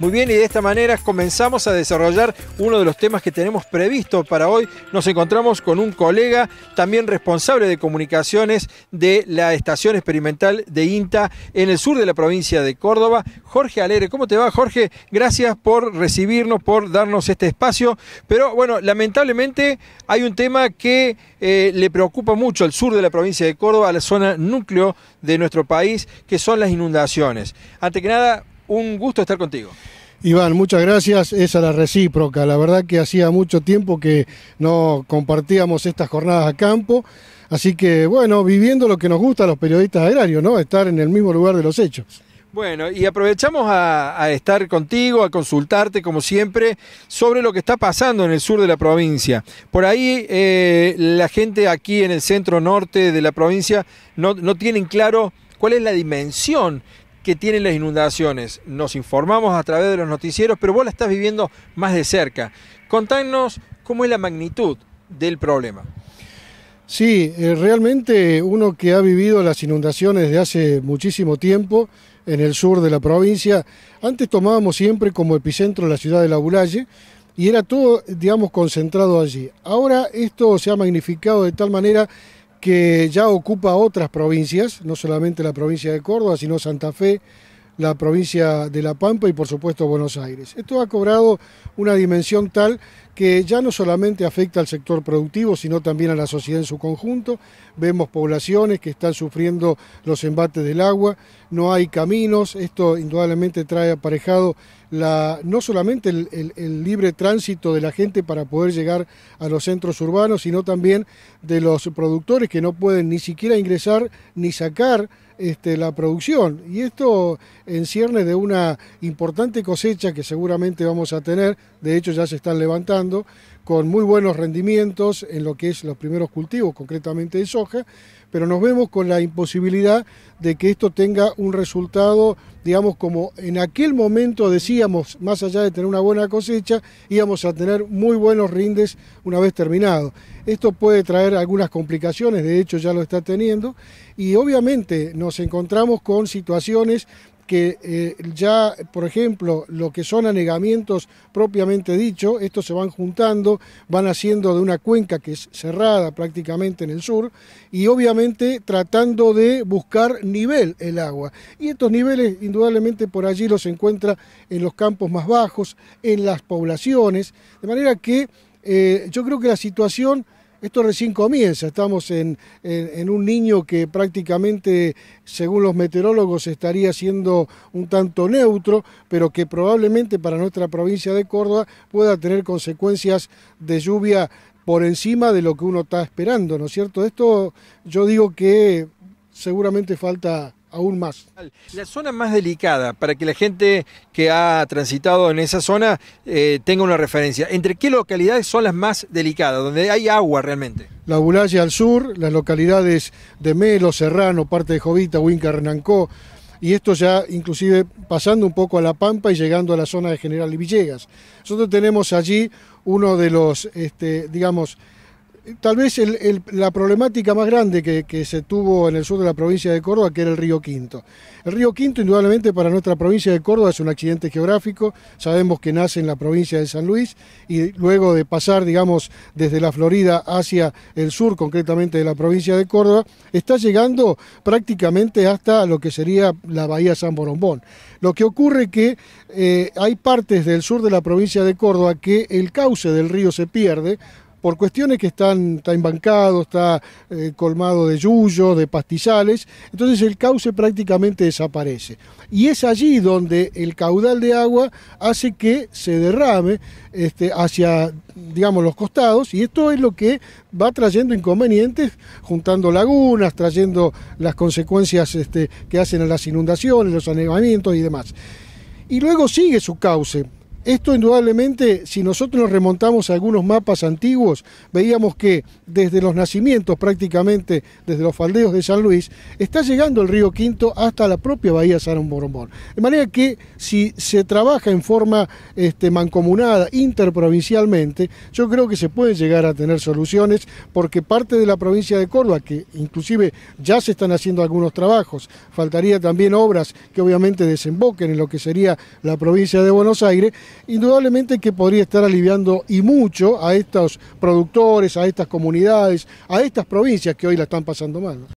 Muy bien, y de esta manera comenzamos a desarrollar uno de los temas que tenemos previsto para hoy. Nos encontramos con un colega, también responsable de comunicaciones de la Estación Experimental de INTA en el sur de la provincia de Córdoba, Jorge Alegre. ¿Cómo te va, Jorge? Gracias por recibirnos, por darnos este espacio. Pero bueno, lamentablemente hay un tema que eh, le preocupa mucho al sur de la provincia de Córdoba, a la zona núcleo de nuestro país, que son las inundaciones. Ante que nada, un gusto estar contigo. Iván, muchas gracias. Es a la recíproca. La verdad que hacía mucho tiempo que no compartíamos estas jornadas a campo. Así que, bueno, viviendo lo que nos gusta a los periodistas agrarios, ¿no? Estar en el mismo lugar de los hechos. Bueno, y aprovechamos a, estar contigo, a consultarte, como siempre, sobre lo que está pasando en el sur de la provincia. Por ahí eh, la gente aquí en el centro norte de la provincia no, no tienen claro cuál es la dimensión que tienen las inundaciones. Nos informamos a través de los noticieros, pero vos la estás viviendo más de cerca. Contanos cómo es la magnitud del problema. Sí, eh, realmente uno que ha vivido las inundaciones de hace muchísimo tiempo en el sur de la provincia, antes tomábamos siempre como epicentro la ciudad de La Bulalle y era todo, digamos, concentrado allí. Ahora esto se ha magnificado de tal manera que ya ocupa otras provincias, no solamente la provincia de Córdoba, sino Santa Fe, la provincia de La Pampa y por supuesto Buenos Aires. Esto ha cobrado una dimensión tal que ya no solamente afecta al sector productivo, sino también a la sociedad en su conjunto. Vemos poblaciones que están sufriendo los embates del agua, no hay caminos, esto indudablemente trae aparejado no solamente el, libre tránsito de la gente para poder llegar a los centros urbanos, sino también de los productores que no pueden ni siquiera ingresar ni sacar este, la producción. Y esto encierne de una importante cosecha que seguramente vamos a tener, de hecho ya se están levantando, con muy buenos rendimientos en lo que es los primeros cultivos, concretamente de soja, pero nos vemos con la imposibilidad de que esto tenga un resultado, digamos, como en aquel momento decíamos, más allá de tener una buena cosecha, íbamos a tener muy buenos rindes una vez terminado. Esto puede traer algunas complicaciones, de hecho ya lo está teniendo, y obviamente nos encontramos con situaciones que eh, ya, por ejemplo, lo que son anegamientos propiamente dicho, estos se van juntando, van haciendo de una cuenca que es cerrada prácticamente en el sur, y obviamente tratando de buscar nivel el agua. Y estos niveles, indudablemente, por allí los encuentra en los campos más bajos, en las poblaciones, de manera que eh, yo creo que la situación esto recién comienza, estamos en, un niño que prácticamente, según los meteorólogos, estaría siendo un tanto neutro, pero que probablemente para nuestra provincia de Córdoba pueda tener consecuencias de lluvia por encima de lo que uno está esperando, ¿no es cierto? Esto yo digo que seguramente falta aún más. La zona más delicada, para que la gente que ha transitado en esa zona eh, tenga una referencia, ¿entre qué localidades son las más delicadas, donde hay agua realmente? La Bulaya al sur, las localidades de Melo, Serrano, parte de Jovita, Huinca, Renancó, y esto ya inclusive pasando un poco a La Pampa y llegando a la zona de General Villegas. Nosotros tenemos allí uno de los, este, digamos, Tal vez la problemática más grande que, se tuvo en el sur de la provincia de Córdoba, que era el río Quinto. El río Quinto, indudablemente, para nuestra provincia de Córdoba es un accidente geográfico. Sabemos que nace en la provincia de San Luis y luego de pasar, digamos, desde la Florida hacia el sur, concretamente de la provincia de Córdoba, está llegando prácticamente hasta lo que sería la bahía San Borombón. Lo que ocurre que eh, hay partes del sur de la provincia de Córdoba que el cauce del río se pierde por cuestiones que están, está embancado, está eh, colmado de yuyos, de pastizales, entonces el cauce prácticamente desaparece. Y es allí donde el caudal de agua hace que se derrame este, hacia, digamos, los costados, y esto es lo que va trayendo inconvenientes, juntando lagunas, trayendo las consecuencias este, que hacen a las inundaciones, los anegamientos y demás. Y luego sigue su cauce esto indudablemente, si nosotros nos remontamos a algunos mapas antiguos, veíamos que desde los nacimientos prácticamente, desde los faldeos de San Luis, está llegando el río Quinto hasta la propia bahía San Boromón. De manera que si se trabaja en forma este, mancomunada, interprovincialmente, yo creo que se puede llegar a tener soluciones, porque parte de la provincia de Córdoba, que inclusive ya se están haciendo algunos trabajos, faltaría también obras que obviamente desemboquen en lo que sería la provincia de Buenos Aires, indudablemente que podría estar aliviando y mucho a estos productores, a estas comunidades, a estas provincias que hoy la están pasando mal.